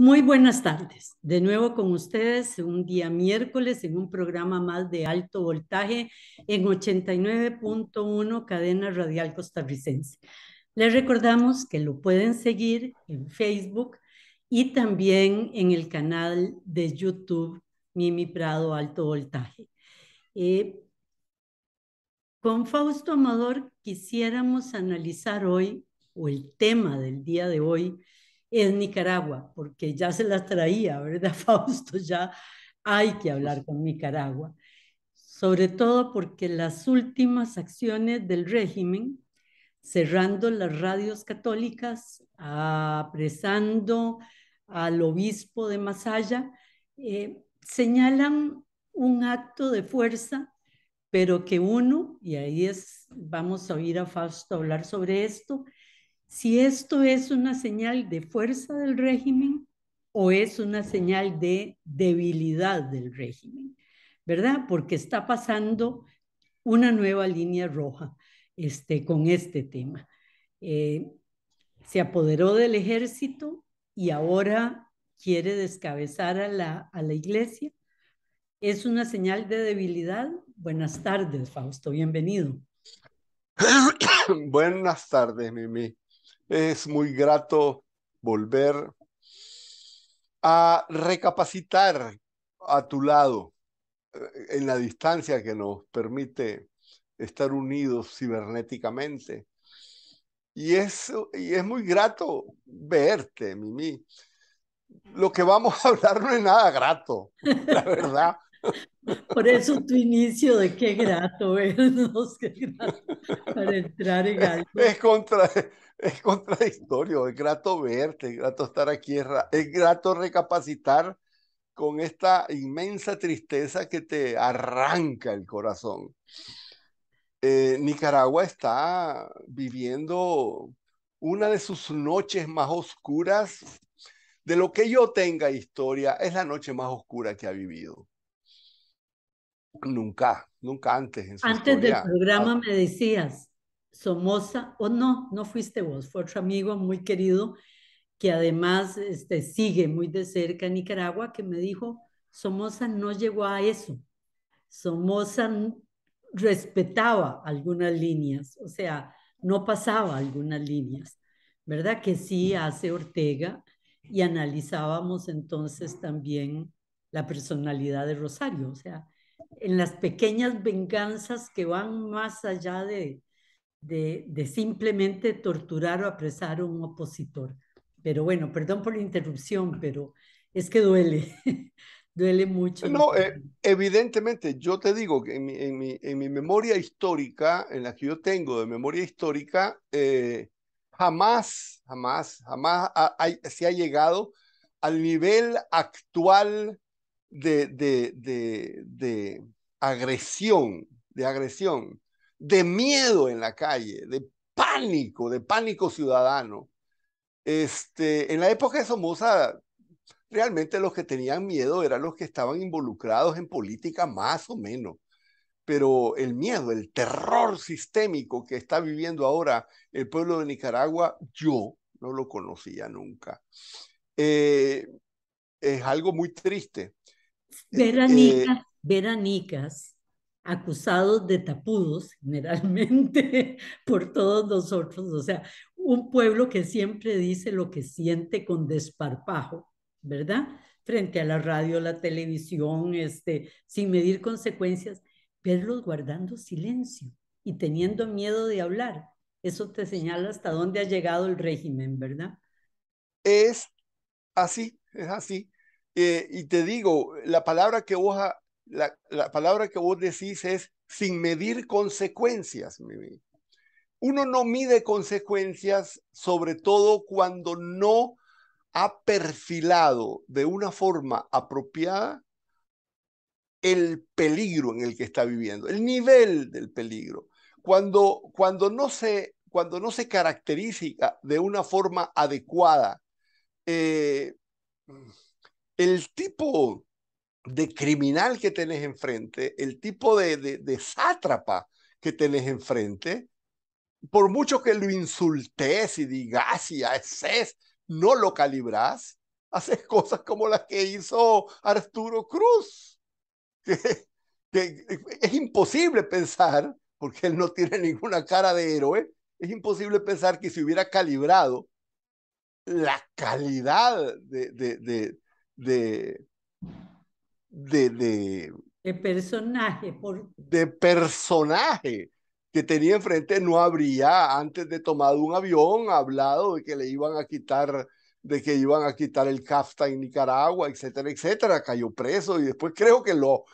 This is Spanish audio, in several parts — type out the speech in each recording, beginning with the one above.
Muy buenas tardes. De nuevo con ustedes un día miércoles en un programa más de alto voltaje en 89.1 Cadena Radial Costarricense. Les recordamos que lo pueden seguir en Facebook y también en el canal de YouTube Mimi Prado Alto Voltaje. Eh, con Fausto Amador quisiéramos analizar hoy, o el tema del día de hoy, en Nicaragua, porque ya se las traía, ¿verdad, Fausto? Ya hay que hablar con Nicaragua, sobre todo porque las últimas acciones del régimen, cerrando las radios católicas, apresando al obispo de Masaya, eh, señalan un acto de fuerza, pero que uno, y ahí es, vamos a oír a Fausto hablar sobre esto, si esto es una señal de fuerza del régimen o es una señal de debilidad del régimen, ¿verdad? Porque está pasando una nueva línea roja este, con este tema. Eh, se apoderó del ejército y ahora quiere descabezar a la, a la iglesia. ¿Es una señal de debilidad? Buenas tardes, Fausto, bienvenido. Buenas tardes, Mimi es muy grato volver a recapacitar a tu lado eh, en la distancia que nos permite estar unidos cibernéticamente. Y es, y es muy grato verte, Mimi. Lo que vamos a hablar no es nada grato, la verdad. Por eso tu inicio de qué grato vernos, qué grato, para entrar en algo. Es, contra, es contradictorio, es grato verte, es grato estar aquí, es, grato recapacitar con esta inmensa tristeza que te arranca el corazón. Eh, Nicaragua está viviendo una de sus noches más oscuras. De lo que yo tenga historia, es la noche más oscura que ha vivido. Nunca, nunca antes. antes del programa me decías, Somoza, o no, no fuiste vos, fue otro amigo muy querido que además este, sigue muy de cerca en Nicaragua, que me dijo, Somoza no llegó a eso. Somoza respetaba algunas líneas, o sea, no pasaba algunas líneas, ¿verdad? Que sí hace Ortega y analizábamos entonces también la personalidad de Rosario, o sea, en las pequeñas venganzas que van más allá de, de, simplemente torturar o apresar a un opositor. Pero bueno, perdón por la interrupción, pero es que duele, duele mucho. No, eh, evidentemente, yo te digo que en mi, memoria histórica, en la que yo tengo de memoria histórica, eh, jamás, jamás, jamás se ha llegado al nivel actual de, de, agresión, de agresión, de miedo en la calle, de pánico, de pánico ciudadano. Este, en la época de Somoza, realmente los que tenían miedo eran los que estaban involucrados en política más o menos. Pero el miedo, el terror sistémico que está viviendo ahora el pueblo de Nicaragua, yo no lo conocía nunca. Eh, es algo muy triste. Eh, eh, veranicas, veranicas, acusados de tapudos generalmente por todos nosotros, o sea, un pueblo que siempre dice lo que siente con desparpajo, ¿verdad? Frente a la radio, la televisión, este, sin medir consecuencias, verlos guardando silencio y teniendo miedo de hablar. Eso te señala hasta dónde ha llegado el régimen, ¿verdad? Es así, es así. Eh, y te digo, la palabra que vos, la, palabra que vos decís es sin medir consecuencias. Uno no mide consecuencias, sobre todo cuando no ha perfilado de una forma apropiada el peligro en el que está viviendo, el nivel del peligro. Cuando, cuando, no, se, cuando no se caracteriza de una forma adecuada, eh, el tipo de criminal que tenés enfrente, el tipo de, sátrapa que tenés enfrente, por mucho que lo insultes y digas y haces, no lo calibras, haces cosas como las que hizo Arturo Cruz. Que, es imposible pensar, porque él no tiene ninguna cara de héroe, es imposible pensar que si hubiera calibrado la calidad de de, de, de, personaje. Por... De personaje que tenía enfrente no habría antes de tomado un avión hablado de que le iban a quitar de que iban a quitar el CAFTA en Nicaragua, etcétera, etcétera, cayó preso y después creo que lo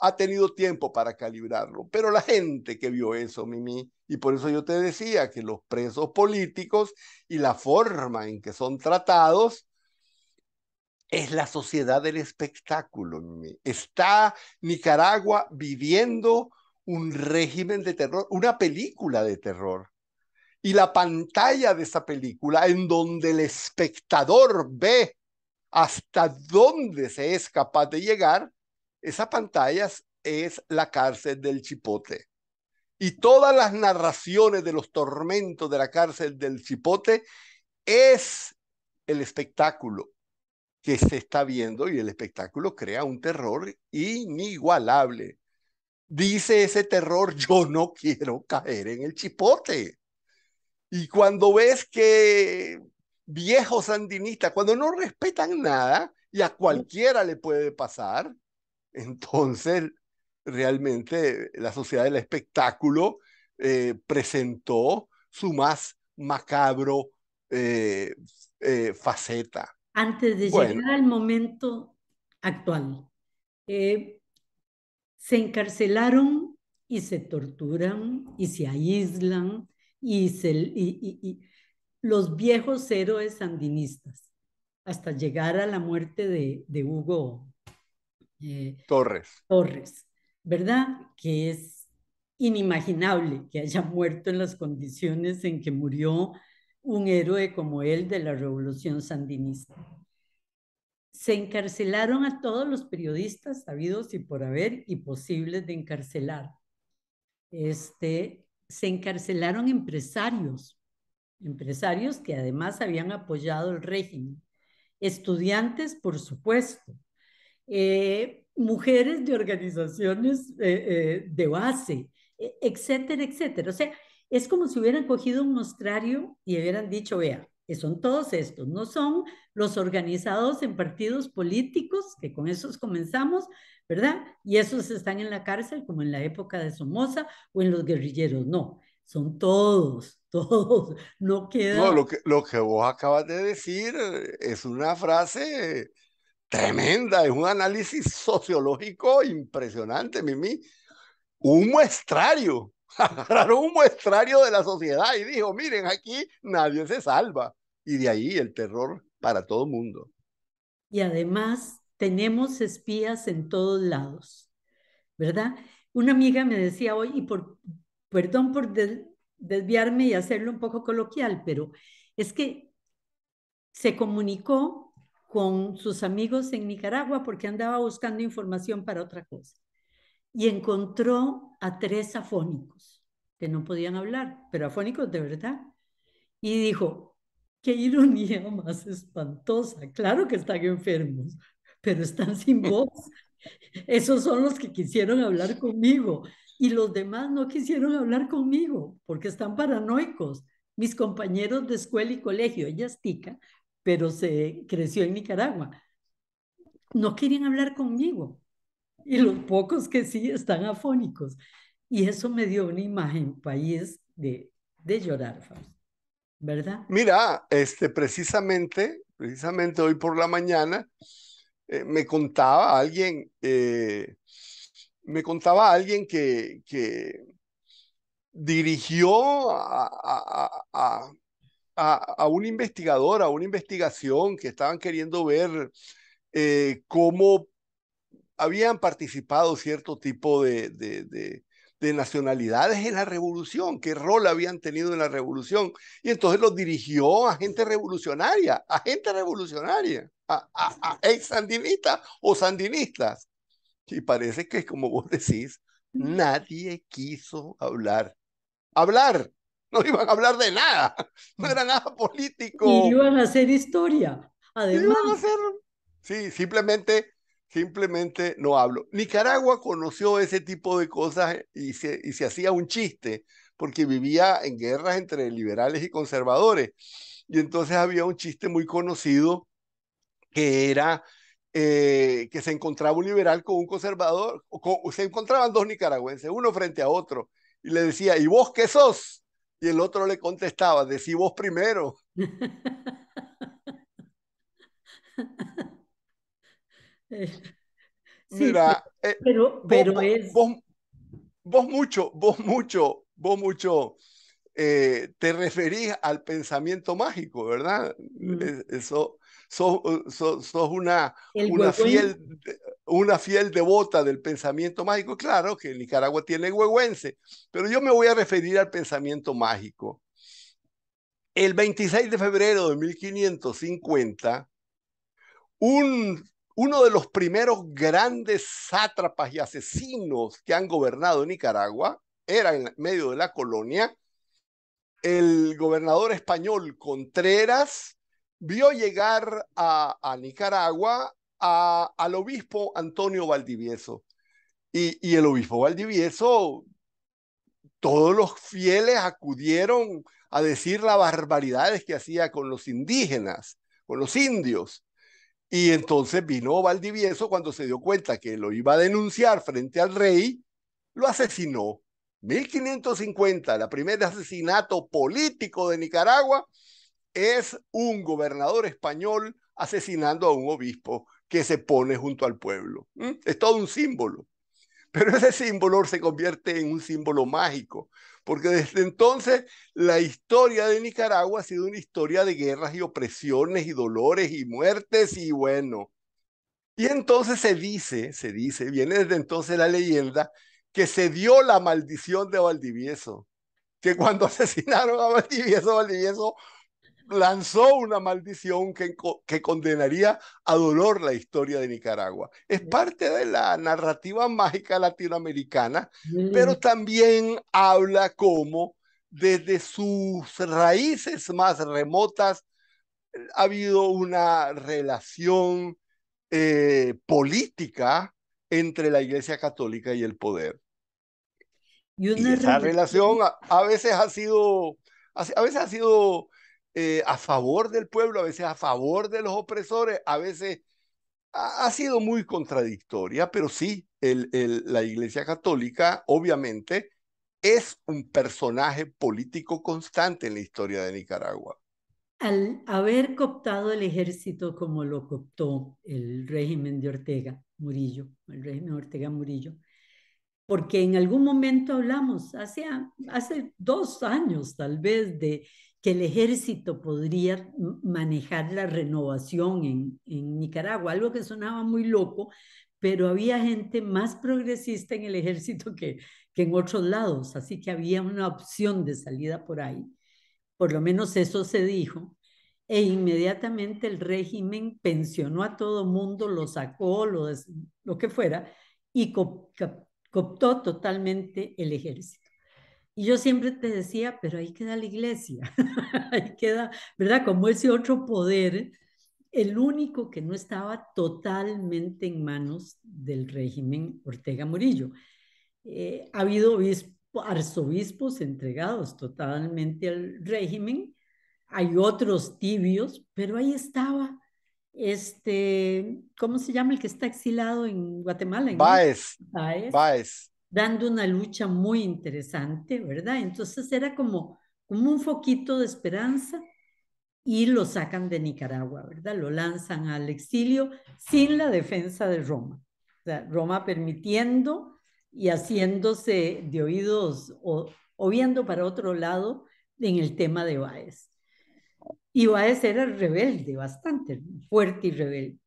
ha tenido tiempo para calibrarlo, pero la gente que vio eso, Mimi, y por eso yo te decía que los presos políticos y la forma en que son tratados es la sociedad del espectáculo. Está Nicaragua viviendo un régimen de terror, una película de terror. Y la pantalla de esa película en donde el espectador ve hasta dónde se es capaz de llegar, esa pantalla es la cárcel del chipote. Y todas las narraciones de los tormentos de la cárcel del chipote es el espectáculo, que se está viendo y el espectáculo crea un terror inigualable. Dice ese terror, yo no quiero caer en el chipote. Y cuando ves que viejos sandinistas, cuando no respetan nada y a cualquiera le puede pasar, entonces realmente la sociedad del espectáculo eh, presentó su más macabro eh, eh, faceta antes de llegar al momento actual. Eh, se encarcelaron y se torturan y se aíslan y, los viejos héroes sandinistas hasta llegar a la muerte de, Hugo eh, Torres. Torres, ¿verdad? Que es inimaginable que haya muerto en las condiciones en que murió un héroe como él de la revolución sandinista. Se encarcelaron a todos los periodistas sabidos y por haber y posibles de encarcelar. Este, se encarcelaron empresarios, empresarios que además habían apoyado el régimen, estudiantes, por supuesto, eh, mujeres de organizaciones eh, eh, de base, e, etcétera, etcétera. O sea, es como si hubieran cogido un mostrario y hubieran dicho, vea, que son todos estos, no son los organizados en partidos políticos, que con esos comenzamos, ¿verdad? Y esos están en la cárcel como en la época de Somoza o en los guerrilleros, no, son todos, todos, no queda... No, lo que, lo que vos acabas de decir eh, es una frase tremenda, es un análisis sociológico impresionante, Mimi, un muestrario agarraron un muestrario de la sociedad y dijo, miren, aquí nadie se salva. Y de ahí el terror para todo el mundo. Y además tenemos espías en todos lados, ¿verdad? Una amiga me decía hoy, y por, perdón por desviarme y hacerlo un poco coloquial, pero es que se comunicó con sus amigos en Nicaragua porque andaba buscando información para otra cosa y encontró a tres afónicos que no podían hablar, pero afónicos de verdad. Y dijo, qué ironía más espantosa. Claro que están enfermos, pero están sin voz. Esos son los que quisieron hablar conmigo y los demás no quisieron hablar conmigo porque están paranoicos. Mis compañeros de escuela y colegio, ella es tica, pero se creció en Nicaragua, no quieren hablar conmigo y los pocos que sí están afónicos. Y eso me dio una imagen, país, de, llorar, ¿verdad? Mira, este, precisamente, precisamente hoy por la mañana, eh, me contaba alguien, eh, me contaba alguien que, dirigió a, a, un investigador, a una investigación que estaban queriendo ver eh, cómo habían participado cierto tipo de, nacionalidades en la revolución, qué rol habían tenido en la revolución. Y entonces los dirigió a gente revolucionaria, a gente revolucionaria, a, ex sandinistas o sandinistas. Y parece que, como vos decís, nadie quiso hablar. Hablar. No iban a hablar de nada. No era nada político. Y iban a hacer historia. Además. Sí, simplemente simplemente no hablo. Nicaragua conoció ese tipo de cosas eh, y se, y se hacía un chiste, porque vivía en guerras entre liberales y conservadores. Y entonces había un chiste muy conocido que era eh, que se encontraba un liberal con un conservador, o se encontraban dos nicaragüenses, uno frente a otro, y le decía, ¿y vos qué sos? Y el otro le contestaba, decí vos primero. Mira, eh, pero, vos, es... Vos, mucho, vos mucho, vos mucho eh, te referís al pensamiento mágico, ¿verdad? Mm. Eso, sos, una, una, fiel, una fiel devota del pensamiento mágico. Claro que Nicaragua tiene huehuense, pero yo me voy a referir al pensamiento mágico. El 26 de febrero de 1550, un uno de los primeros grandes sátrapas y asesinos que han gobernado Nicaragua, era en medio de la colonia, el gobernador español Contreras vio llegar a, Nicaragua al obispo Antonio Valdivieso. y el obispo Valdivieso, todos los fieles acudieron a decir las barbaridades que hacía con los indígenas, con los indios. Y entonces vino Valdivieso cuando se dio cuenta que lo iba a denunciar frente al rey, lo asesinó. 1550, el primer asesinato político de Nicaragua, es un gobernador español asesinando a un obispo que se pone junto al pueblo. Es todo un símbolo. Pero ese símbolo se convierte en un símbolo mágico, porque desde entonces la historia de Nicaragua ha sido una historia de guerras y opresiones y dolores y muertes y bueno. Y entonces se dice, se dice, viene desde entonces la leyenda, que se dio la maldición de Valdivieso, que cuando asesinaron a Valdivieso, Valdivieso lanzó una maldición que, que condenaría a dolor la historia de Nicaragua. Es parte de la narrativa mágica latinoamericana, mm. pero también habla como desde sus raíces más remotas ha habido una relación eh, política entre la Iglesia Católica y el poder. Y, esa relación a, veces ha sido, a veces ha sido eh, a favor del pueblo, a veces a favor de los opresores, a veces ha, sido muy contradictoria, pero sí, el, la Iglesia Católica obviamente es un personaje político constante en la historia de Nicaragua. Al haber cooptado el ejército como lo cooptó el régimen de Ortega Murillo, el régimen Ortega Murillo, porque en algún momento hablamos, hace, hace dos años tal vez, de que el ejército podría manejar la renovación en, Nicaragua, algo que sonaba muy loco, pero había gente más progresista en el ejército que, que en otros lados, así que había una opción de salida por ahí, por lo menos eso se dijo, e inmediatamente el régimen pensionó a todo mundo, lo sacó, lo, lo que fuera, y cooptó totalmente el ejército. Y yo siempre te decía, pero ahí queda la iglesia, ahí queda, ¿verdad? Como ese otro poder, el único que no estaba totalmente en manos del régimen Ortega Murillo. Eh, ha habido arzobispos entregados totalmente al régimen, hay otros tibios, pero ahí estaba este, ¿cómo se llama el que está exilado en Guatemala? En Baez dando una lucha muy interesante, ¿verdad? Entonces era como, como un foquito de esperanza y lo sacan de Nicaragua, ¿verdad? Lo lanzan al exilio sin la defensa de Roma. O sea, Roma permitiendo y haciéndose de oídos o, o viendo para otro lado en el tema de Baez. Y Baez era rebelde, bastante fuerte y rebelde.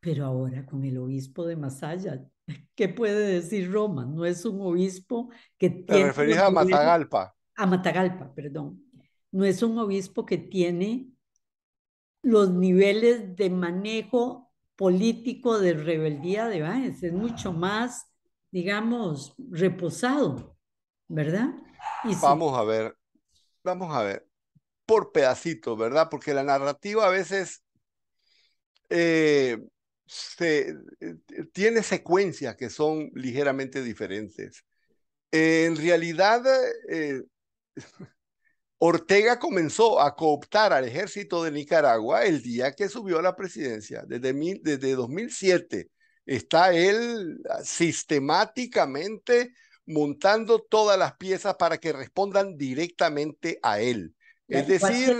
Pero ahora con el obispo de Masaya, ¿Qué puede decir Roma? No es un obispo que tiene... Te referís a Matagalpa. A Matagalpa, perdón. No es un obispo que tiene los niveles de manejo político de rebeldía de Báez. Es mucho más, digamos, reposado, ¿verdad? vamos a ver, vamos a ver, por pedacitos, ¿verdad? Porque la narrativa a veces... Eh, se, eh, tiene secuencias que son ligeramente diferentes. En realidad, eh, Ortega comenzó a cooptar al ejército de Nicaragua el día que subió a la presidencia. Desde, desde 2007 está él ah, sistemáticamente montando todas las piezas para que respondan directamente a él. Es decir,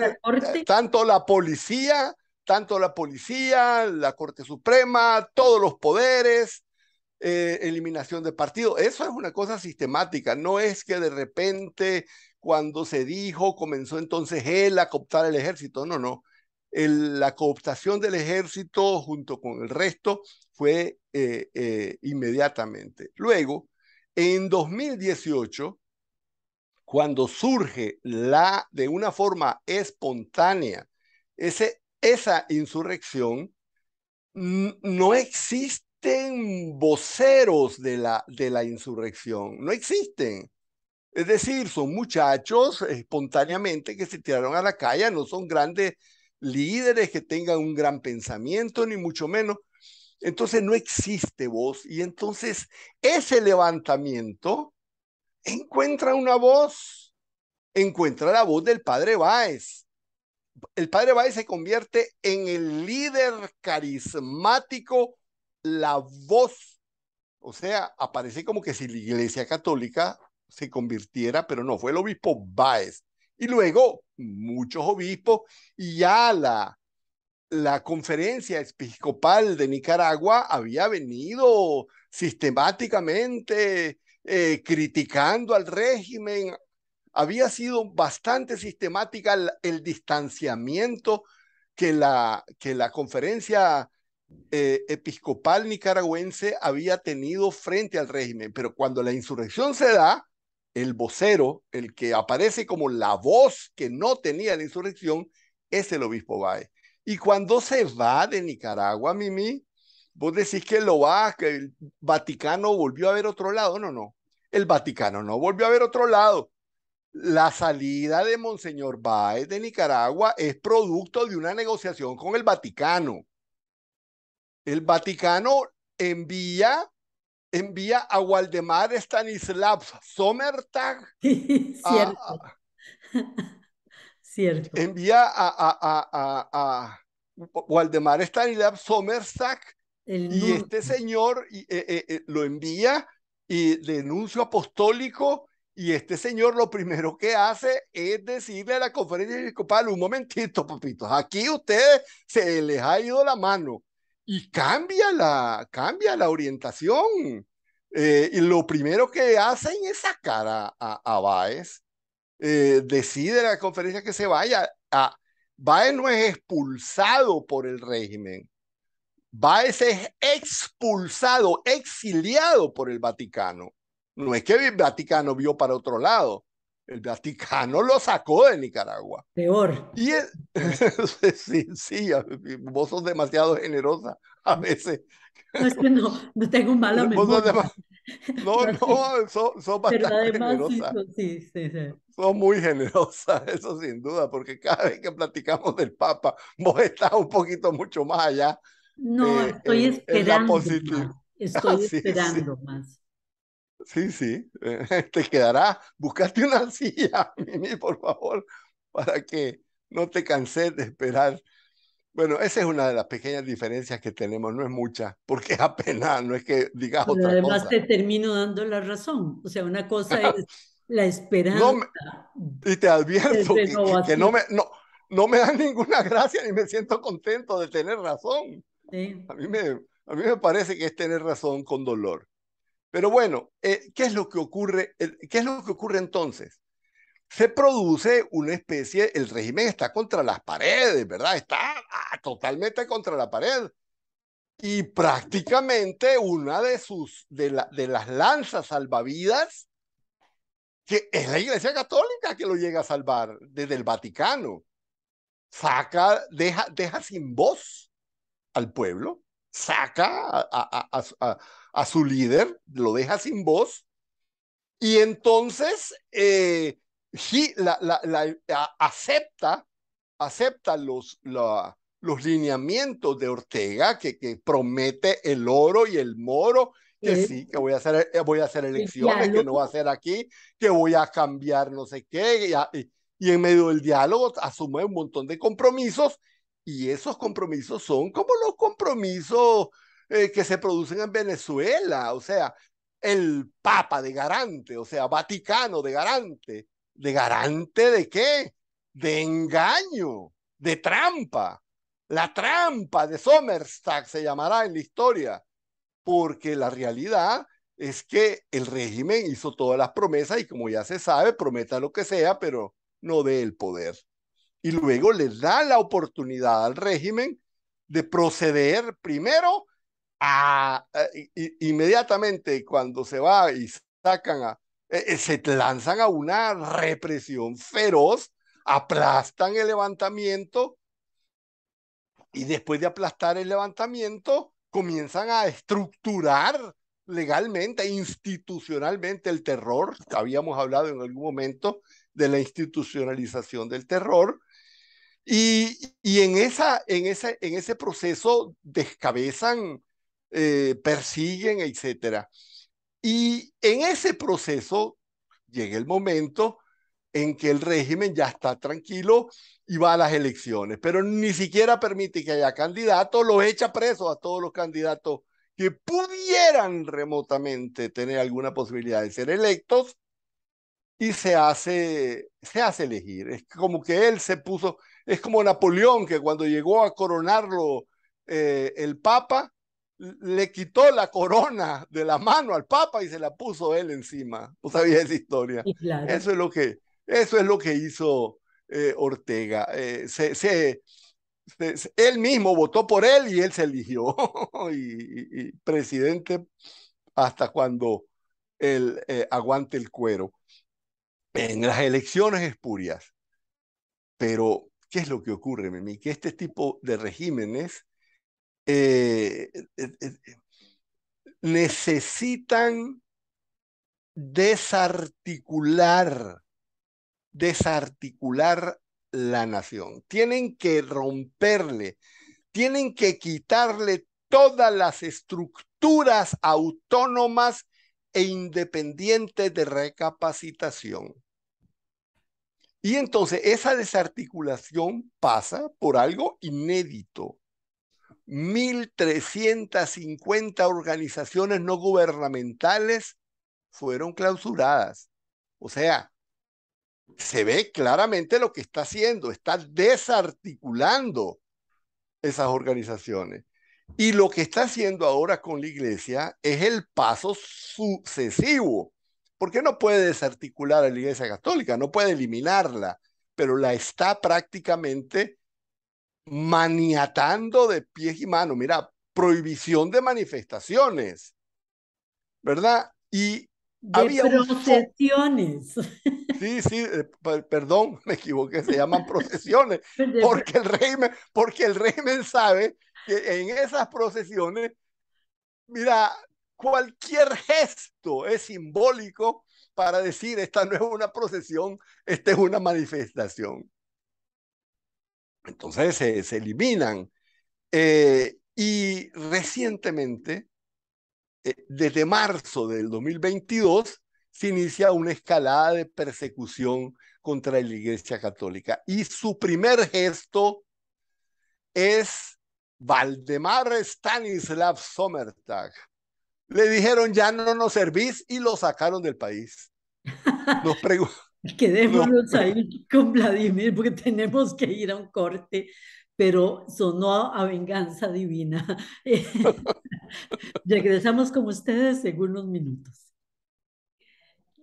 tanto la policía tanto la policía, la Corte Suprema, todos los poderes, eh, eliminación de partido. Eso es una cosa sistemática, no es que de repente cuando se dijo comenzó entonces él a cooptar el ejército, no, no. la cooptación del ejército junto con el resto fue eh, eh, inmediatamente. Luego, en 2018, cuando surge la, de una forma espontánea ese esa insurrección, no existen voceros de la, de la insurrección, no existen. Es decir, son muchachos espontáneamente que se tiraron a la calle, no son grandes líderes que tengan un gran pensamiento, ni mucho menos. Entonces no existe voz y entonces ese levantamiento encuentra una voz, encuentra la voz del padre Báez, el padre Baez se convierte en el líder carismático, la voz. O sea, aparece como que si la Iglesia Católica se convirtiera, pero no, fue el obispo Baez. Y luego muchos obispos y ya la, la conferencia episcopal de Nicaragua había venido sistemáticamente eh, criticando al régimen, había sido bastante sistemática el, distanciamiento que la, que la conferencia eh, episcopal nicaragüense había tenido frente al régimen. Pero cuando la insurrección se da, el vocero, el que aparece como la voz que no tenía la insurrección, es el obispo Bae. Y cuando se va de Nicaragua, Mimi, vos decís que lo va, que el Vaticano volvió a ver otro lado. No, no. El Vaticano no volvió a ver otro lado la salida de Monseñor Báez de Nicaragua es producto de una negociación con el Vaticano. El Vaticano envía, envía a Waldemar Stanislav Sommertag. Cierto. Envía a, a Waldemar Stanislav Sommertag y este señor eh, eh, eh, lo envía y denuncio apostólico y este señor lo primero que hace es decirle a la conferencia episcopal, un momentito, papitos, aquí ustedes se les ha ido la mano y cambia la, cambia la orientación. Eh, y lo primero que hacen es sacar a, a, a Baez. Eh, decide la conferencia que se vaya. A, Baez no es expulsado por el régimen. Baez es expulsado, exiliado por el Vaticano. No es que el Vaticano vio para otro lado. El Vaticano lo sacó de Nicaragua. Peor. Y sí, vos sos demasiado generosa a veces. No, es que no, no tengo mala memoria. No, no, son, bastante generosa. Sí, sí, sí. Son muy generosa, eso sin duda, porque cada vez que platicamos del Papa, vos estás un poquito mucho más allá. No, eh, estoy, esperando, estoy ah, esperando más. Sí, sí, te quedará. Buscaste una silla, Mimi, por favor, para que no te canses de esperar. Bueno, esa es una de las pequeñas diferencias que tenemos, no es mucha, porque es apenas, no es que digas otra además cosa. Además te termino dando la razón, o sea, una cosa es la esperanza. y te advierto que, no, me, no, dan ninguna gracia ni me siento contento de tener razón. a mí me parece que es tener razón con dolor. Pero bueno, eh, ¿qué, es lo que ocurre, ¿qué es lo que ocurre entonces? Se produce una especie, el régimen está contra las paredes, ¿verdad? Está ah, totalmente contra la pared. Y prácticamente una de, sus, de, la, de las lanzas salvavidas, que es la Iglesia Católica que lo llega a salvar desde el Vaticano, saca, deja, deja sin voz al pueblo, saca a a su líder, lo deja sin voz, y entonces eh, la, acepta, acepta los, los lineamientos de Ortega, que, promete el oro y el moro, que sí, que voy a hacer, eh, voy a hacer elecciones, que no va a hacer aquí, que voy a cambiar no sé qué, y, en medio del diálogo asume un montón de compromisos y esos compromisos son como los compromisos eh, que se producen en Venezuela, o sea, el Papa de garante, o sea, Vaticano de garante. ¿De garante de qué? De engaño, de trampa. La trampa de Somerstag se llamará en la historia, porque la realidad es que el régimen hizo todas las promesas y como ya se sabe, prometa lo que sea, pero no dé el poder. Y luego le da la oportunidad al régimen de proceder primero inmediatamente cuando se va y sacan a, eh, eh, se lanzan a una represión feroz, aplastan el levantamiento y después de aplastar el levantamiento comienzan a estructurar legalmente, institucionalmente el terror. Habíamos hablado en algún momento de la institucionalización del terror. Y, en, ese, en ese proceso descabezan eh, persiguen, etcétera. Y en ese proceso llega el momento en que el régimen ya está tranquilo y va a las elecciones, pero ni siquiera permite que haya candidatos, los echa presos a todos los candidatos que pudieran remotamente tener alguna posibilidad de ser electos y se hace, se hace elegir. Es como que él se puso, es como Napoleón que cuando llegó a coronarlo eh, el Papa, le quitó la corona de la mano al Papa y se la puso él encima. sabías esa historia? Eso es lo que, eso es lo que hizo eh, Ortega. Eh, él mismo votó por él y él se eligió y, presidente hasta cuando él eh, aguante el cuero. En las elecciones espurias. Pero, ¿qué es lo que ocurre, Mimi? Que este tipo de regímenes eh, eh, eh, necesitan desarticular, desarticular la nación. Tienen que romperle, tienen que quitarle todas las estructuras autónomas e independientes de recapacitación. Y entonces esa desarticulación pasa por algo inédito, 1.350 organizaciones no gubernamentales fueron clausuradas. O sea, se ve claramente lo que está haciendo, está desarticulando esas organizaciones. Y lo que está haciendo ahora con la iglesia es el paso sucesivo, porque no puede desarticular a la iglesia católica, no puede eliminarla, pero la está prácticamente maniatando de pies y manos. Mira, prohibición de manifestaciones, ¿verdad? Y había procesiones. Sí, sí, eh, perdón, me equivoqué, se llaman procesiones, porque el régimen, porque el régimen sabe que en esas procesiones, mira, cualquier gesto es simbólico para decir, esta no es una procesión, esta es una manifestación. Entonces se eliminan. Eh, y recientemente, eh, desde marzo del 2022, se inicia una escalada de persecución contra la Iglesia Católica. Y su primer gesto es Valdemar Stanislav Sommertag. Le dijeron, ya no nos servís y lo sacaron del país. Nos, Quedémonos ahí con Vladimir porque tenemos que ir a un corte, pero sonó a venganza divina. Regresamos con ustedes en unos minutos.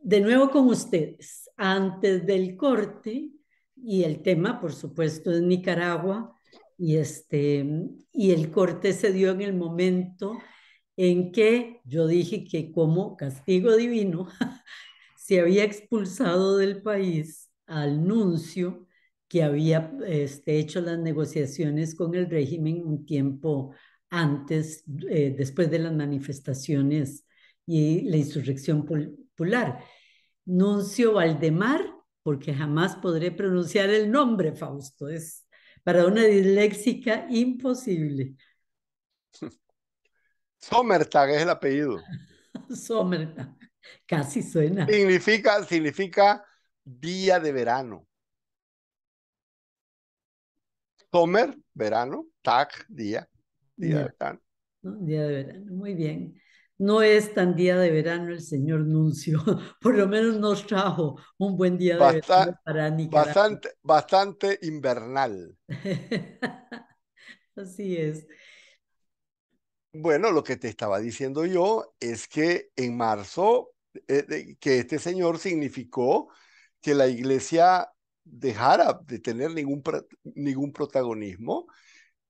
De nuevo con ustedes. Antes del corte, y el tema, por supuesto, es Nicaragua, y, este, y el corte se dio en el momento en que yo dije que como castigo divino se había expulsado del país al nuncio que había este, hecho las negociaciones con el régimen un tiempo antes, eh, después de las manifestaciones y la insurrección popular. Nuncio Valdemar, porque jamás podré pronunciar el nombre, Fausto, es para una disléxica imposible. Sommertag es el apellido. Sommertag. Casi suena. Significa, significa día de verano. comer verano, tag, día, día de verano. muy bien. No es tan día de verano el señor Nuncio, por lo menos nos trajo un buen día de verano para Nicaragua. Bastante, bastante invernal. Así es. Bueno, lo que te estaba diciendo yo es que en marzo eh, que este señor significó que la iglesia dejara de tener ningún, ningún protagonismo.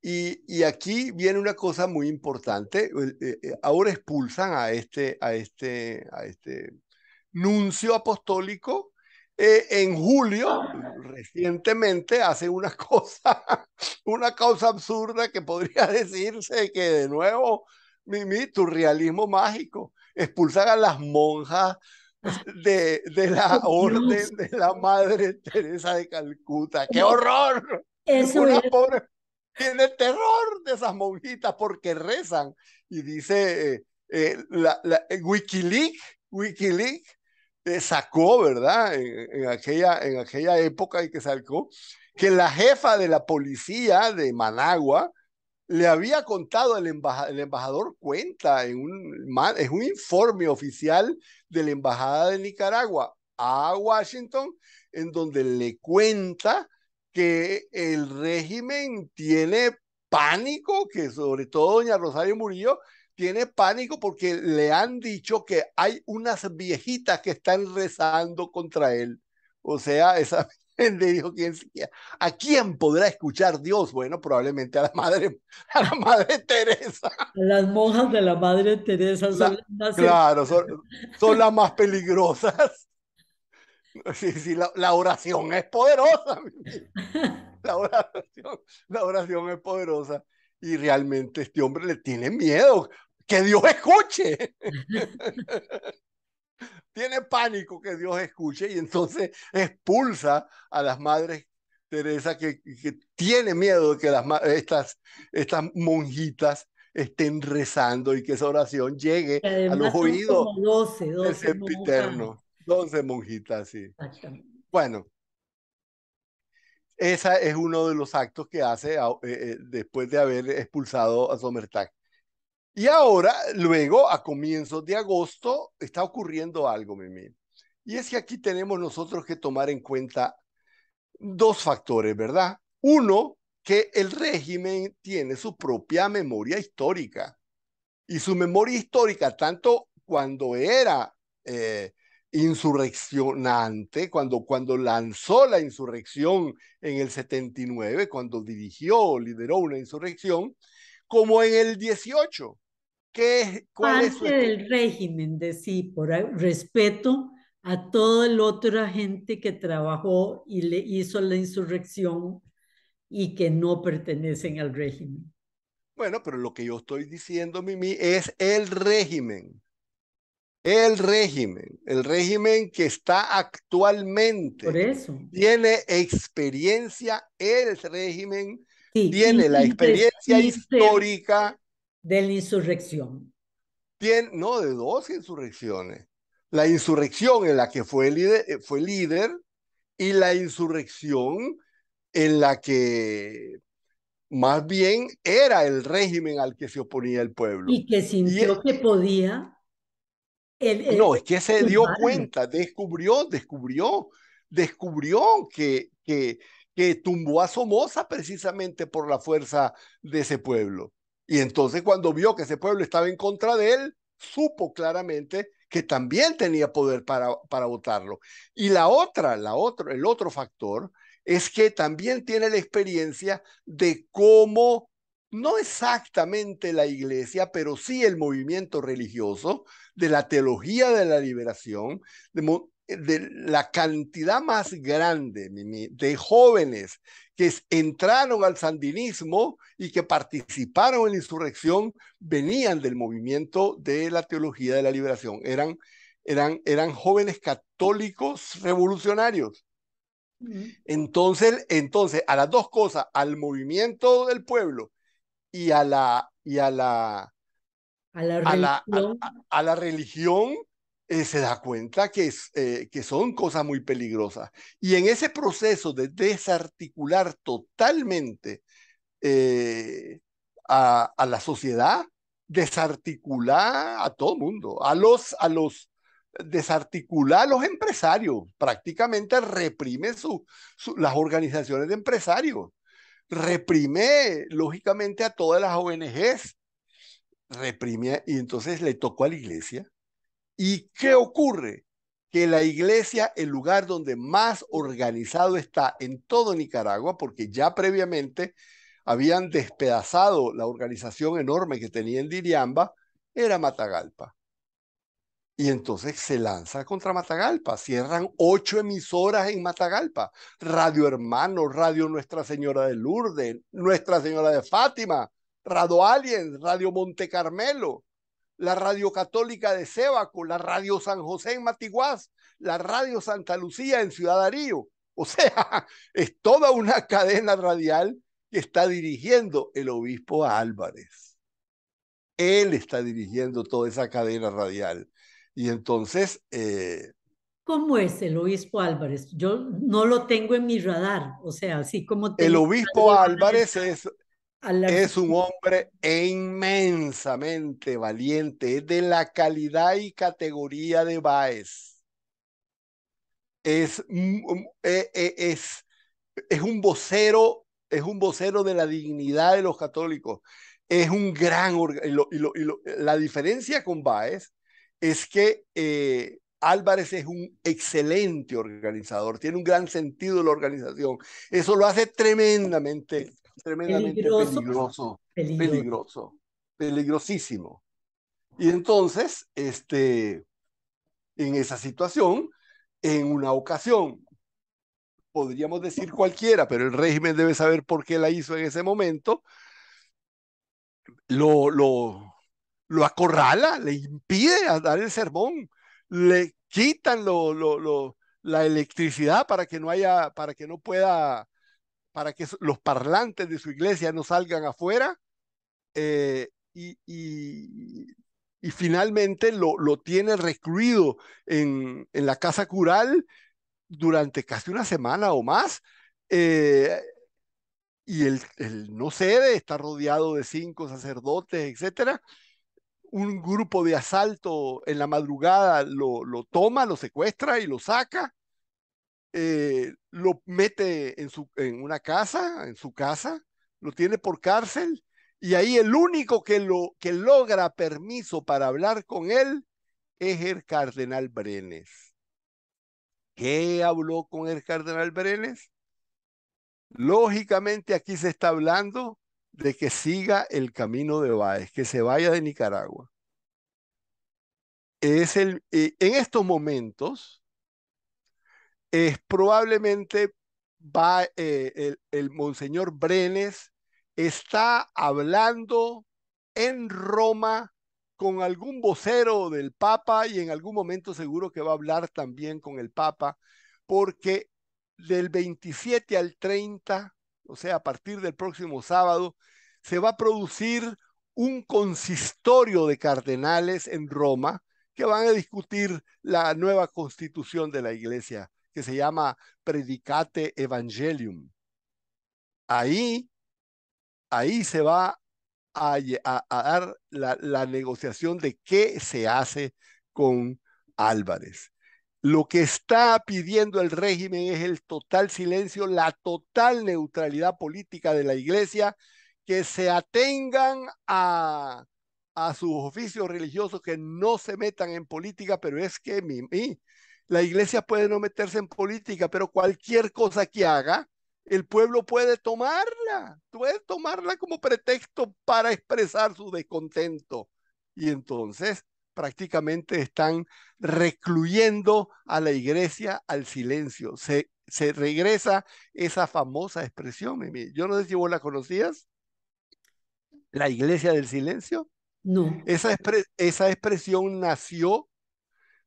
Y, aquí viene una cosa muy importante. Eh, eh, ahora expulsan a este, a este, a este nuncio apostólico. en julio, recientemente, hace una cosa, una causa absurda que podría decirse que de nuevo, mi tu realismo mágico expulsar a las monjas de, la oh, orden de la Madre Teresa de Calcuta. ¡Qué horror! Es Una pobre tiene terror de esas monjitas porque rezan. Y dice eh, eh, eh, Wikileaks, Wikileaks sacó, ¿verdad? En, aquella, en aquella época y que sacó, que la jefa de la policía de Managua le había contado el, embajador cuenta en un, es un informe oficial de la Embajada de Nicaragua a Washington, en donde le cuenta que el régimen tiene pánico, que sobre todo doña Rosario Murillo tiene pánico porque le han dicho que hay unas viejitas que están rezando contra él. O sea, esa le dijo, ¿quién, ¿a quién podrá escuchar Dios? Bueno, probablemente a la madre, a la madre Teresa. Las monjas de la madre Teresa son las Claro, son, las más peligrosas. Sí, sí, la, oración es poderosa. La oración, la oración es poderosa. Y realmente este hombre le tiene miedo. Que Dios escuche tiene pánico que Dios escuche y entonces expulsa a las madres Teresa que, tiene miedo de que estas, monjitas estén rezando y que esa oración llegue a los oídos 12, del sempiterno. 12 monjitas, sí. Bueno, ese es uno de los actos que hace eh, eh, después de haber expulsado a Somertag. Y ahora, luego, a comienzos de agosto, está ocurriendo algo, Mimi. Y es que aquí tenemos nosotros que tomar en cuenta dos factores, ¿verdad? Uno, que el régimen tiene su propia memoria histórica. Y su memoria histórica, tanto cuando era eh, insurreccionante, cuando, cuando lanzó la insurrección en el 79, cuando dirigió, o lideró una insurrección, como en el 18, ¿Qué, cuál es del régimen, de sí, por respeto a toda la otra gente que trabajó y le hizo la insurrección y que no pertenecen al régimen. Bueno, pero lo que yo estoy diciendo, Mimi, es el régimen. El régimen, el régimen que está actualmente. Por eso. Tiene experiencia, el régimen tiene la experiencia histórica de la insurrección. no, de dos insurrecciones. La insurrección en la que fue líder, eh, líder y la insurrección en la que más bien era el régimen al que se oponía el pueblo. Y que sintió e que podía. no, es que se dio cuenta, descubrió, descubrió, descubrió que, que, que tumbó a Somoza precisamente por la fuerza de ese pueblo. Y entonces cuando vio que ese pueblo estaba en contra de él, supo claramente que también tenía poder para, votarlo. Y la otra, la otro, el otro factor es que también tiene la experiencia de cómo, no exactamente la iglesia, pero sí el movimiento religioso de la teología de la liberación, de, de la cantidad más grande de jóvenes que entraron al sandinismo y que participaron en la insurrección venían del movimiento de la teología de la liberación. Eran, eran, eran jóvenes católicos revolucionarios. Entonces, entonces, a las dos cosas, al movimiento del pueblo y a la, y a la, a la, a la religión eh, se da cuenta que, es, eh, que son cosas muy peligrosas. Y en ese proceso de desarticular totalmente eh, a, la sociedad, desarticular a todo el mundo, a los, a los, desarticular a los empresarios, prácticamente reprime sus las organizaciones de empresarios, reprime lógicamente a todas las ONGs, reprime, y entonces le tocó a la iglesia ¿Y qué ocurre? Que la iglesia, el lugar donde más organizado está en todo Nicaragua, porque ya previamente habían despedazado la organización enorme que tenía en Diriamba, era Matagalpa. Y entonces se lanza contra Matagalpa. Cierran ocho emisoras en Matagalpa. Radio Hermano, Radio Nuestra Señora de Lourdes, Nuestra Señora de Fátima, Radio Alien, Radio Monte Carmelo la Radio Católica de Sébaco, la Radio San José en matiguás la Radio Santa Lucía en Ciudad Arío. O sea, es toda una cadena radial que está dirigiendo el obispo Álvarez. Él está dirigiendo toda esa cadena radial. Y entonces... Eh, ¿Cómo es el obispo Álvarez? Yo no lo tengo en mi radar, o sea, así como... El obispo Álvarez es, es un hombre e inmensamente valiente, es de la calidad y categoría de Baez. E, e, es, es, un vocero, es un vocero de la dignidad de los católicos. Es un gran la diferencia con Baez es que eh, Álvarez es un excelente organizador, tiene un gran sentido de la organización. Eso lo hace tremendamente tremendamente peligroso, peligroso, peligrosísimo. Y entonces, este, en esa situación, en una ocasión, podríamos decir cualquiera, pero el régimen debe saber por qué la hizo en ese momento, lo, lo, lo acorrala, le impide dar el sermón, le quitan lo, lo, la electricidad para que no haya, para que no pueda para que los parlantes de su iglesia no salgan afuera eh, y, finalmente lo, tiene recluido en, la casa cural durante casi una semana o más. Eh, y él, no cede, está rodeado de cinco sacerdotes, etc. Un grupo de asalto en la madrugada lo toma, lo secuestra y lo saca. Eh, lo mete en, su, en una casa, en su casa, lo tiene por cárcel y ahí el único que, lo, que logra permiso para hablar con él es el cardenal Brenes. ¿Qué habló con el cardenal Brenes? Lógicamente aquí se está hablando de que siga el camino de Báez, que se vaya de Nicaragua. Es el, eh, en estos momentos, es probablemente va, eh, el, el monseñor Brenes está hablando en Roma con algún vocero del Papa y en algún momento seguro que va a hablar también con el Papa, porque del 27 al 30, o sea, a partir del próximo sábado, se va a producir un consistorio de cardenales en Roma que van a discutir la nueva constitución de la Iglesia que se llama Predicate Evangelium. Ahí, ahí se va a, dar la, negociación de qué se hace con Álvarez. Lo que está pidiendo el régimen es el total silencio, la total neutralidad política de la iglesia, que se atengan a, a sus oficios religiosos, que no se metan en política, pero es que mi, la iglesia puede no meterse en política, pero cualquier cosa que haga, el pueblo puede tomarla, puede tomarla como pretexto para expresar su descontento. Y entonces prácticamente están recluyendo a la iglesia al silencio. Se, se regresa esa famosa expresión, Yo no sé si vos la conocías. La iglesia del silencio. No. Esa, esa expresión nació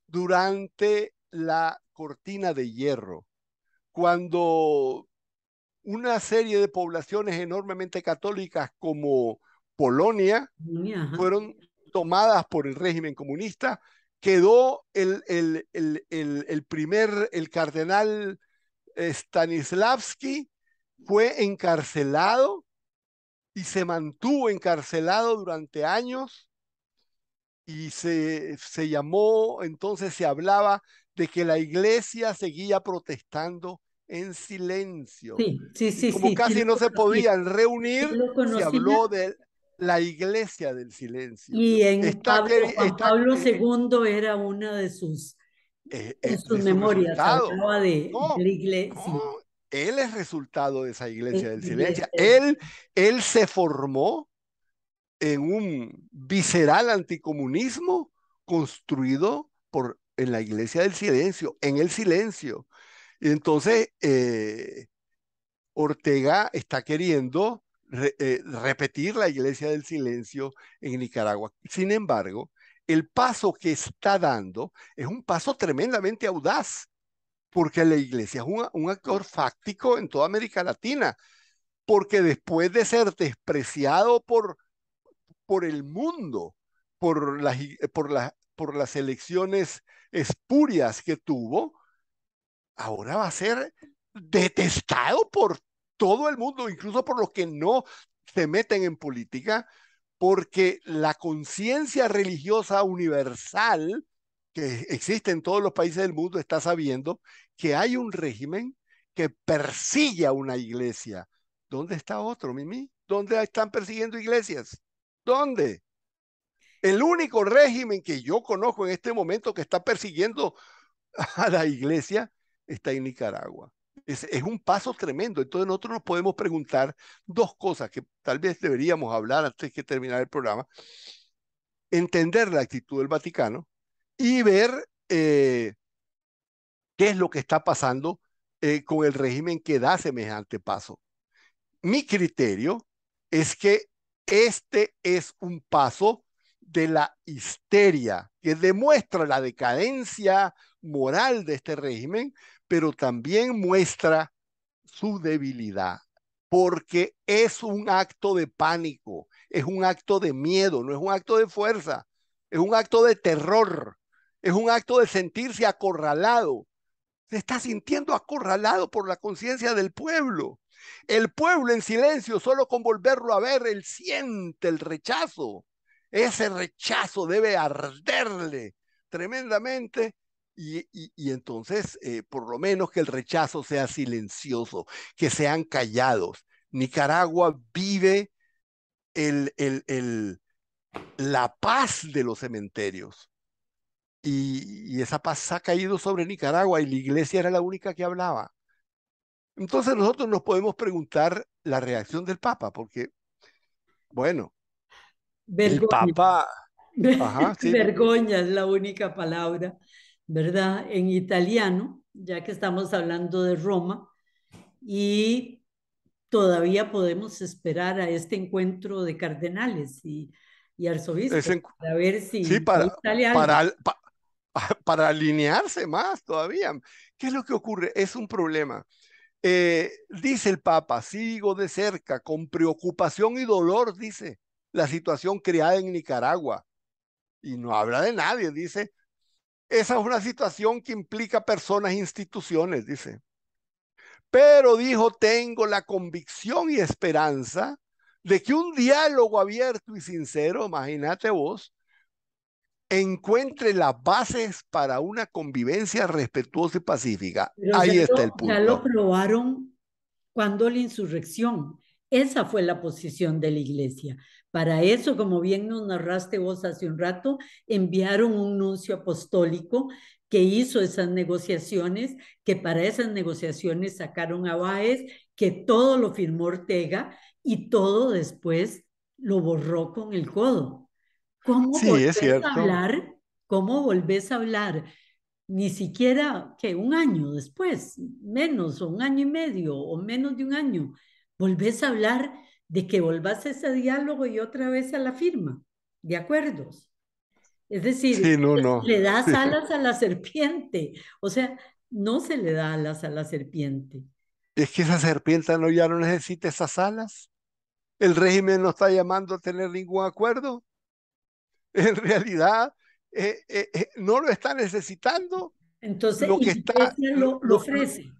durante la cortina de hierro. Cuando una serie de poblaciones enormemente católicas como Polonia fueron tomadas por el régimen comunista, quedó el, el, el, el primer, el cardenal eh, Stanislavski fue encarcelado y se mantuvo encarcelado durante años y se, se llamó, entonces se hablaba de que la iglesia seguía protestando en silencio. Sí, sí, sí. como casi no se podían reunir, se habló de la iglesia del silencio. Y en Pablo, II eh, era una de sus, eh, eh, de sus memorias, él es resultado de esa iglesia del silencio. Este. Él, él se formó en un visceral anticomunismo construido por en la iglesia del silencio, en el silencio. Y entonces eh, Ortega está queriendo eh, repetir la iglesia del silencio en Nicaragua. Sin embargo, el paso que está dando es un paso tremendamente audaz, porque la iglesia es un, actor fáctico en toda América Latina, porque después de ser despreciado por, por el mundo, por por, por las elecciones espurias que tuvo, ahora va a ser detestado por todo el mundo, incluso por los que no se meten en política, porque la conciencia religiosa universal que existe en todos los países del mundo está sabiendo que hay un régimen que persigue a una iglesia. ¿Dónde está otro, Mimi? ¿Dónde están persiguiendo iglesias? ¿Dónde? El único régimen que yo conozco en este momento que está persiguiendo a la iglesia está en Nicaragua. Es, un paso tremendo. Entonces nosotros nos podemos preguntar dos cosas que tal vez deberíamos hablar antes de terminar el programa. Entender la actitud del Vaticano y ver eh, qué es lo que está pasando eh, con el régimen que da semejante paso. Mi criterio es que este es un paso de la histeria, que demuestra la decadencia moral de este régimen, pero también muestra su debilidad, porque es un acto de pánico, es un acto de miedo, no es un acto de fuerza, es un acto de terror, es un acto de sentirse acorralado. Se está sintiendo acorralado por la conciencia del pueblo. El pueblo en silencio, solo con volverlo a ver, él siente el rechazo. Ese rechazo debe arderle tremendamente y, entonces, eh, por lo menos que el rechazo sea silencioso, que sean callados. Nicaragua vive el, la paz de los cementerios. Y, y esa paz ha caído sobre Nicaragua y la iglesia era la única que hablaba. Entonces nosotros nos podemos preguntar la reacción del Papa, porque, bueno, Vergoña. Papa. es la única palabra, ¿verdad? En italiano, ya que estamos hablando de Roma, y todavía podemos esperar a este encuentro de cardenales y, y arzobispos para ver si para, alinearse más todavía. ¿Qué es lo que ocurre? Es un problema. Eh, dice el Papa, sigo de cerca, con preocupación y dolor, dice, la situación creada en Nicaragua. Y no habla de nadie, dice. Esa es una situación que implica personas e instituciones, dice. Pero dijo, tengo la convicción y esperanza de que un diálogo abierto y sincero, imagínate vos, encuentre las bases para una convivencia respetuosa y pacífica. Ahí está el punto. Ya lo probaron cuando la insurrección. Esa fue la posición de la iglesia. Para eso, como bien nos narraste vos hace un rato, enviaron un nuncio apostólico que hizo esas negociaciones, que para esas negociaciones sacaron a Báez, que todo lo firmó Ortega y todo después lo borró con el codo. ¿Cómo volvés a hablar? ¿Cómo volvés a hablar? Ni siquiera que un año después, menos o un año y medio o menos de un año volvés a hablar de que volvás a ese diálogo y otra vez a la firma de acuerdos. Es decir, le das alas a la serpiente. O sea, no se le da alas a la serpiente. Es que esa serpiente no, ya no necesita esas alas. El régimen no está llamando a tener ningún acuerdo. En realidad, eh, eh, eh, no lo está necesitando. Entonces, lo que está, lo, ofrece.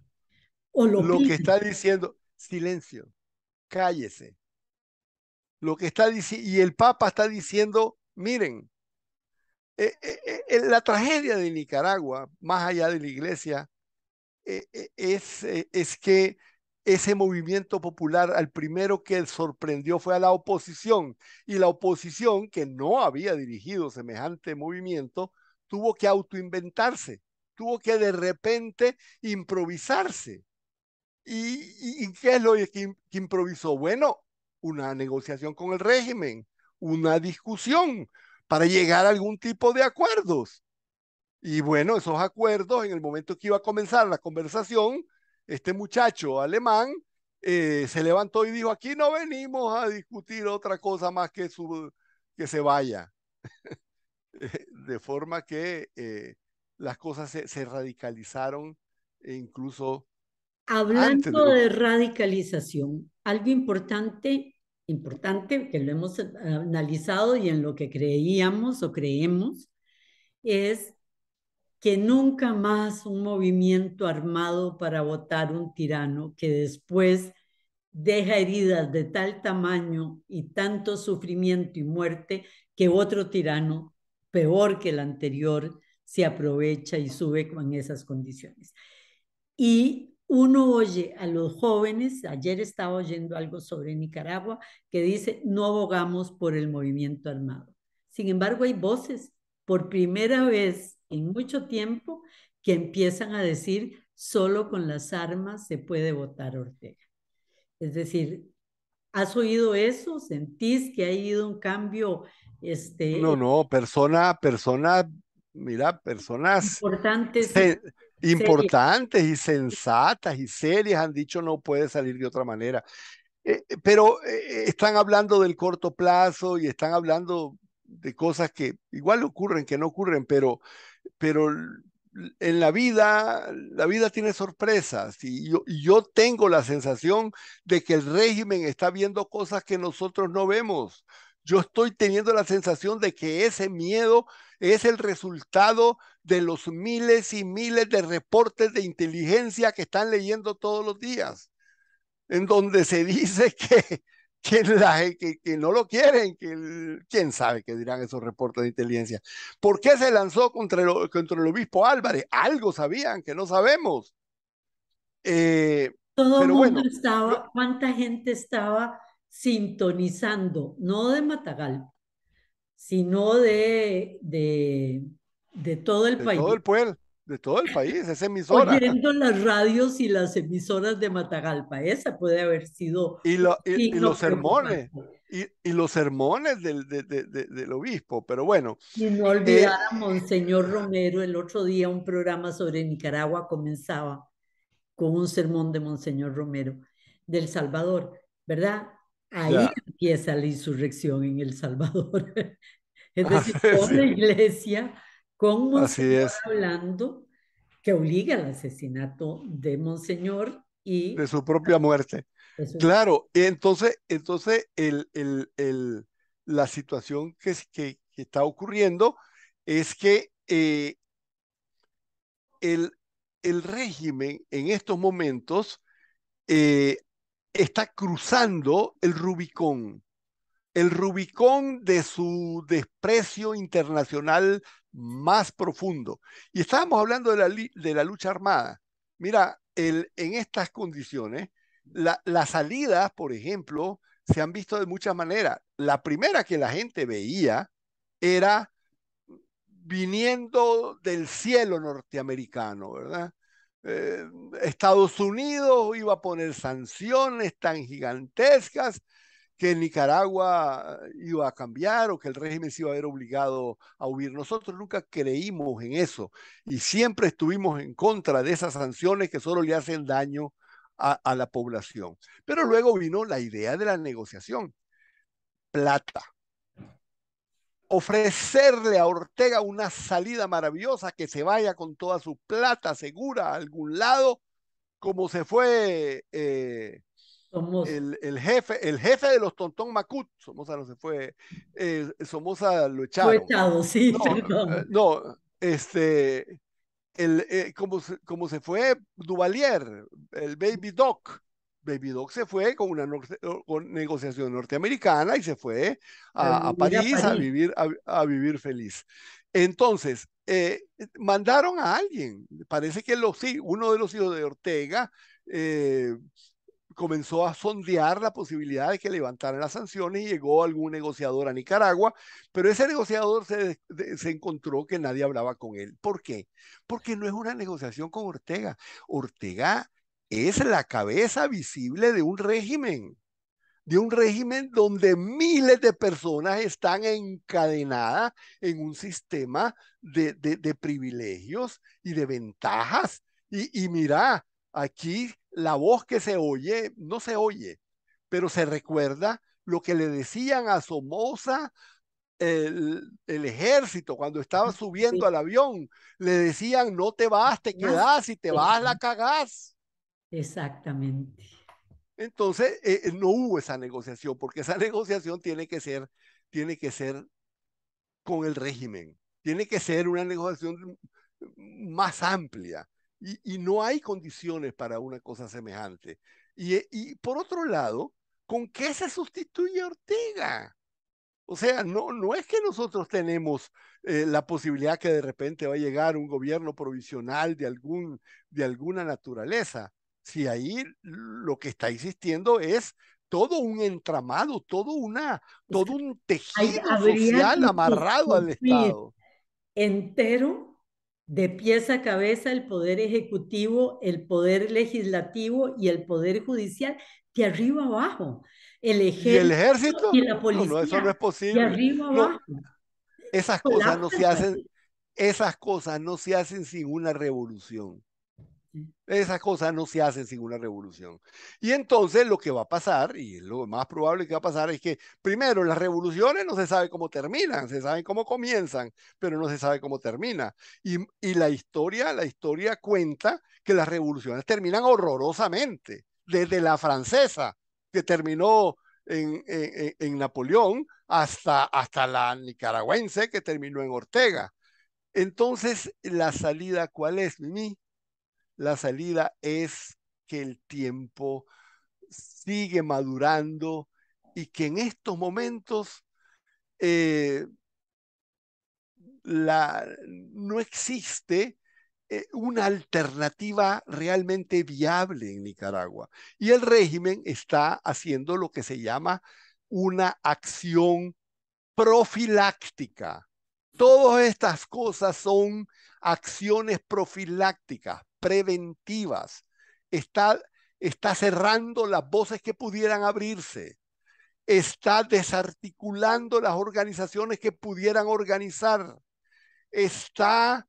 o lo que está diciendo, silencio, cállese. Lo que está diciendo, y el Papa está diciendo, miren, e, e, e, la tragedia de Nicaragua, más allá de la iglesia, es, es que ese movimiento popular al primero que sorprendió fue a la oposición y la oposición que no había dirigido semejante movimiento tuvo que autoinventarse, tuvo que de repente improvisarse. ¿Y, qué es lo que, improvisó? Bueno, una negociación con el régimen, una discusión para llegar a algún tipo de acuerdos. Y bueno, esos acuerdos, en el momento que iba a comenzar la conversación, este muchacho alemán eh, se levantó y dijo, aquí no venimos a discutir otra cosa más que, su, que se vaya. de forma que eh, las cosas se radicalizaron e incluso Hablando de... radicalización, algo importante, importante que lo hemos eh, analizado y en lo que creíamos o creemos, es que nunca más un movimiento armado para votar un tirano que después deja heridas de tal tamaño y tanto sufrimiento y muerte que otro tirano, peor que el anterior, se aprovecha y sube con esas condiciones. Y uno oye a los jóvenes, ayer estaba oyendo algo sobre Nicaragua, que dice, no abogamos por el movimiento armado. Sin embargo, hay voces, por primera vez en mucho tiempo, que empiezan a decir, solo con las armas se puede votar Ortega. Es decir, ¿has oído eso? ¿Sentís que ha ido un cambio? Este, no, no, persona, persona, mira, personas... Importantes importantes y sensatas y serias han dicho no puede salir de otra manera. Eh, eh, pero eh, están hablando del corto plazo y están hablando de cosas que igual ocurren, que no ocurren, pero, pero en la vida, la vida tiene sorpresas y yo, y yo, tengo la sensación de que el régimen está viendo cosas que nosotros no vemos yo estoy teniendo la sensación de que ese miedo es el resultado de los miles y miles de reportes de inteligencia que están leyendo todos los días, en donde se dice que, que, no lo quieren, que quién sabe qué dirán esos reportes de inteligencia. ¿Por qué se lanzó contra el, contra el obispo Álvarez? Algo sabían que no sabemos. Eh, Todo el mundo estaba, cuánta gente estaba sintonizando, no de Matagalpa, sino de, de, de todo el país. Todo el pueblo, de todo el país, es emisora. Oyendo las radios y las emisoras de Matagalpa, esa puede haber sido. Y, los sermones, y, los sermones del, del, obispo, pero bueno. Y no eh, olvidar a Monseñor Romero, el otro día un programa sobre Nicaragua comenzaba con un sermón de Monseñor Romero del Salvador, ¿verdad? Ahí empieza la insurrección en El Salvador. es ah, decir, con la iglesia, con Monseñor hablando, que obliga al asesinato de Monseñor y... De su propia muerte. Claro, entonces, entonces el, el, el, la situación que, que, que, está ocurriendo es que eh, el, régimen en estos momentos eh, está cruzando el Rubicón, el Rubicón de su desprecio internacional más profundo. Y estábamos hablando de la, lucha armada. Mira, el, en estas condiciones, las salidas, por ejemplo, se han visto de muchas maneras. La primera que la gente veía era viniendo del cielo norteamericano, ¿verdad? Eh, Estados Unidos iba a poner sanciones tan gigantescas que Nicaragua eh, iba a cambiar o que el régimen se iba a ver obligado a huir. Nosotros nunca creímos en eso y siempre estuvimos en contra de esas sanciones que solo le hacen daño a la población. Pero luego vino la idea de la negociación. Plata ofrecerle a Ortega una salida maravillosa, que se vaya con toda su plata segura a algún lado, como se fue eh, el, jefe, el jefe de los Tontón Macut, Somoza no se fue, eh, Somoza lo echaron. echado, sí, no, eh, este, el, como, como se fue Duvalier, el Baby Doc, Baby se fue con una negociación norteamericana y se fue a, París, a vivir, a, vivir feliz. Entonces, eh, mandaron a alguien. Parece que sí uno de los hijos de Ortega eh, comenzó a sondear la posibilidad de que levantaran las sanciones y llegó algún negociador a Nicaragua, pero ese negociador se, se, encontró que nadie hablaba con él. ¿Por qué? Porque no es una negociación con Ortega. Ortega es la cabeza visible de un régimen, de un régimen donde miles de personas están encadenadas en un sistema de, privilegios y de ventajas. Y, mira, aquí la voz que se oye no se oye, pero se recuerda lo que le decían a Somoza el, ejército, cuando estaba subiendo al avión, le decían, no te vas, te quedas, y te vas, la cagás. Exactamente. Entonces, eh, eh, no hubo esa negociación, porque esa negociación tiene que ser, tiene que ser con el régimen, tiene que ser una negociación más amplia. Y, no hay condiciones para una cosa semejante. Y, eh, por otro lado, ¿con qué se sustituye Ortega? O sea, no, no es que nosotros tenemos la posibilidad que de repente va a llegar un gobierno provisional de, algún, de alguna naturaleza si ahí lo que está existiendo es todo un entramado, todo una, todo un tejido social amarrado al Estado. Entero, de pieza a cabeza, el poder ejecutivo, el poder legislativo y el poder judicial, de arriba abajo. El ejército y, la policía. No, eso no es posible. arriba abajo. esas cosas no se hacen, esas cosas no se hacen sin una revolución. Esas cosas no se hacen sin una revolución. Y entonces lo que va a pasar, y lo más probable que va a pasar, es que primero las revoluciones no se sabe cómo terminan, se sabe cómo comienzan, pero no se sabe cómo termina. Y, la historia, la historia cuenta que las revoluciones terminan horrorosamente, desde la francesa, que terminó en, Napoleón, hasta, hasta la nicaragüense, que terminó en Ortega. Entonces, la salida, ¿cuál es, Mimi? la salida es que el tiempo sigue madurando y que en estos momentos eh, no existe eh, una alternativa realmente viable en Nicaragua. Y el régimen está haciendo lo que se llama una acción profiláctica. Todas estas cosas son acciones profilácticas preventivas. Está, está cerrando las voces que pudieran abrirse. Está desarticulando las organizaciones que pudieran organizar. Está,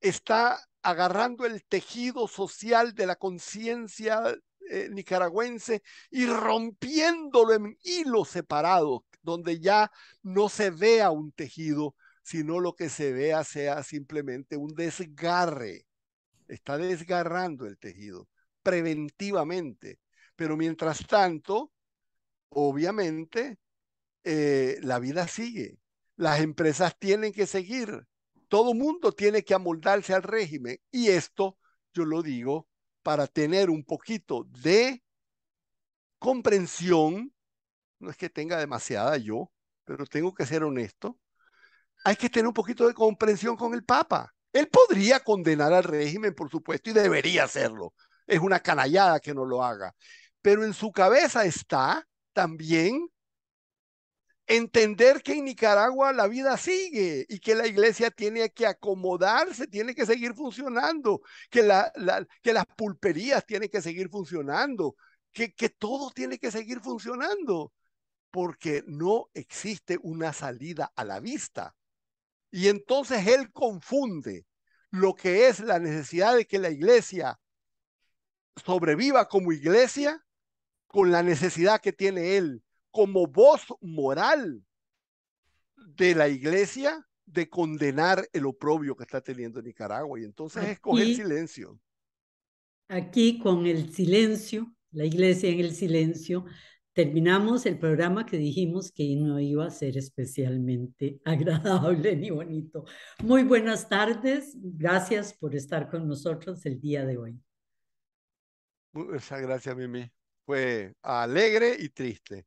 está agarrando el tejido social de la conciencia eh, nicaragüense y rompiéndolo en hilos separados, donde ya no se vea un tejido, sino lo que se vea sea simplemente un desgarre está desgarrando el tejido preventivamente. Pero mientras tanto, obviamente, eh, la vida sigue. Las empresas tienen que seguir. Todo mundo tiene que amoldarse al régimen. Y esto yo lo digo para tener un poquito de comprensión. No es que tenga demasiada yo, pero tengo que ser honesto. Hay que tener un poquito de comprensión con el Papa. Él podría condenar al régimen, por supuesto, y debería hacerlo. Es una canallada que no lo haga. Pero en su cabeza está también entender que en Nicaragua la vida sigue y que la iglesia tiene que acomodarse, tiene que seguir funcionando, que, las pulperías tienen que seguir funcionando, que todo tiene que seguir funcionando, porque no existe una salida a la vista. Y entonces él confunde lo que es la necesidad de que la iglesia sobreviva como iglesia con la necesidad que tiene él como voz moral de la iglesia de condenar el oprobio que está teniendo Nicaragua. Y entonces es con el silencio. Aquí con el silencio, la iglesia en el silencio, terminamos el programa que dijimos que no iba a ser especialmente agradable ni bonito. Muy buenas tardes, gracias por estar con nosotros el día de hoy. Muchas gracias, Mimi. Fue alegre y triste.